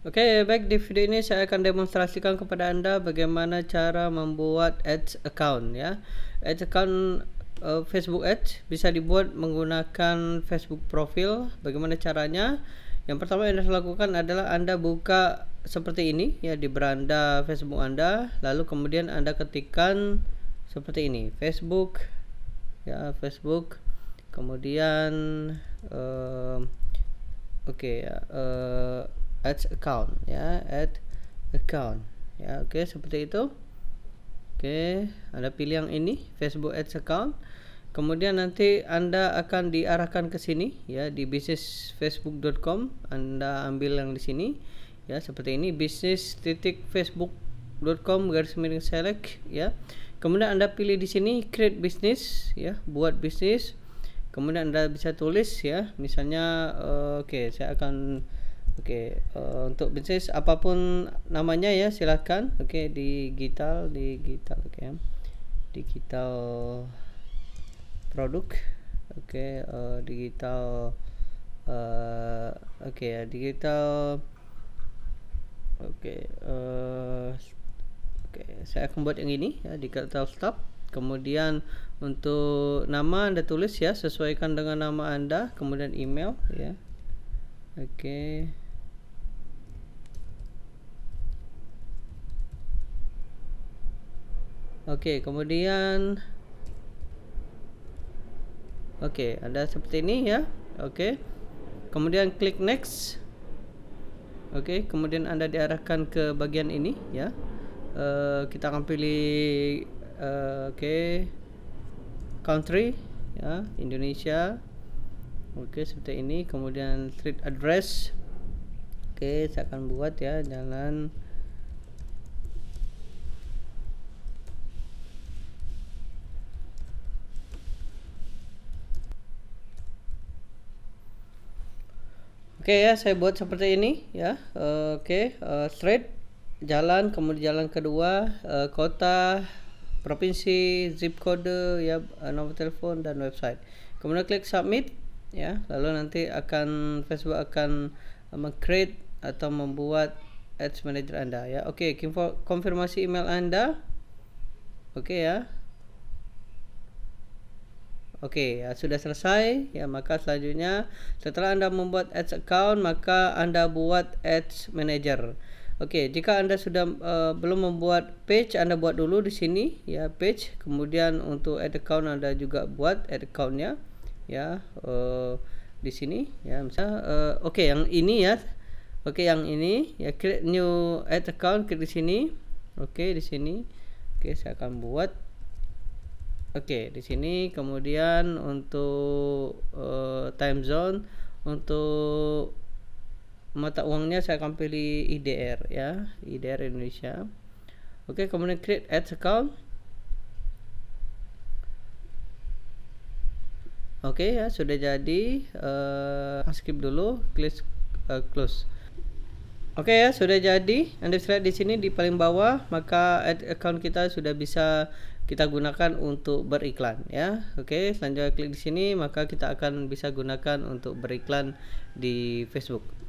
Oke, okay, baik di video ini saya akan demonstrasikan kepada Anda bagaimana cara membuat ads account ya. Ads account uh, Facebook Ads bisa dibuat menggunakan Facebook profile. Bagaimana caranya? Yang pertama yang harus lakukan adalah Anda buka seperti ini ya di beranda Facebook Anda, lalu kemudian Anda ketikkan seperti ini, Facebook ya, Facebook. Kemudian uh, oke okay, ya, uh, Add account ya add account ya oke okay, seperti itu oke okay, anda pilih yang ini Facebook ads account kemudian nanti anda akan diarahkan ke sini ya di bisnis facebook.com anda ambil yang di sini ya seperti ini bisnis titik facebook.com garis miring select ya kemudian anda pilih di sini create business ya buat bisnis kemudian anda bisa tulis ya misalnya uh, oke okay, saya akan Oke, uh, untuk bisnis apapun namanya ya silahkan. Oke, digital, digital, oke, okay. digital produk, oke, uh, digital, uh, oke ya, digital, oke, uh, oke, saya akan buat yang ini ya, digital stop. Kemudian untuk nama anda tulis ya, sesuaikan dengan nama anda, kemudian email ya, oke. Okay. Oke, kemudian Oke, ada seperti ini ya. Oke. Kemudian klik next. Oke, kemudian Anda diarahkan ke bagian ini ya. Uh, kita akan pilih uh, oke okay. country ya, Indonesia. Oke, seperti ini. Kemudian street address. Oke, saya akan buat ya jalan Oke okay, ya, saya buat seperti ini ya. Uh, Oke, okay, uh, eh, straight jalan kemudian jalan kedua uh, kota, provinsi, zip code ya, nomor telepon dan website. Kemudian klik submit ya. Lalu nanti akan Facebook akan uh, mengcreate atau membuat ads manager Anda ya. Oke, okay, konfirmasi email Anda. Oke okay, ya. Oke, okay, ya, sudah selesai. Ya, maka selanjutnya setelah Anda membuat ads account, maka Anda buat ads manager. Oke, okay, jika Anda sudah uh, belum membuat page, Anda buat dulu di sini ya page. Kemudian untuk ad account Anda juga buat ad account-nya ya uh, di sini ya. Misalnya, uh, eh, oke okay, yang ini ya. Oke, okay, yang ini ya create new ad account klik di sini. Oke, okay, di sini. Oke, okay, saya akan buat Oke, di sini kemudian untuk uh, time zone untuk mata uangnya saya akan pilih IDR ya, IDR Indonesia. Oke, kemudian create add account. Oke ya, sudah jadi. Uh, skip dulu, klik uh, eh, close. Oke ya, sudah jadi. Anda bisa lihat di sini di paling bawah, maka ad account kita sudah bisa kita gunakan untuk beriklan ya. Oke, selanjutnya klik di sini maka kita akan bisa gunakan untuk beriklan di Facebook.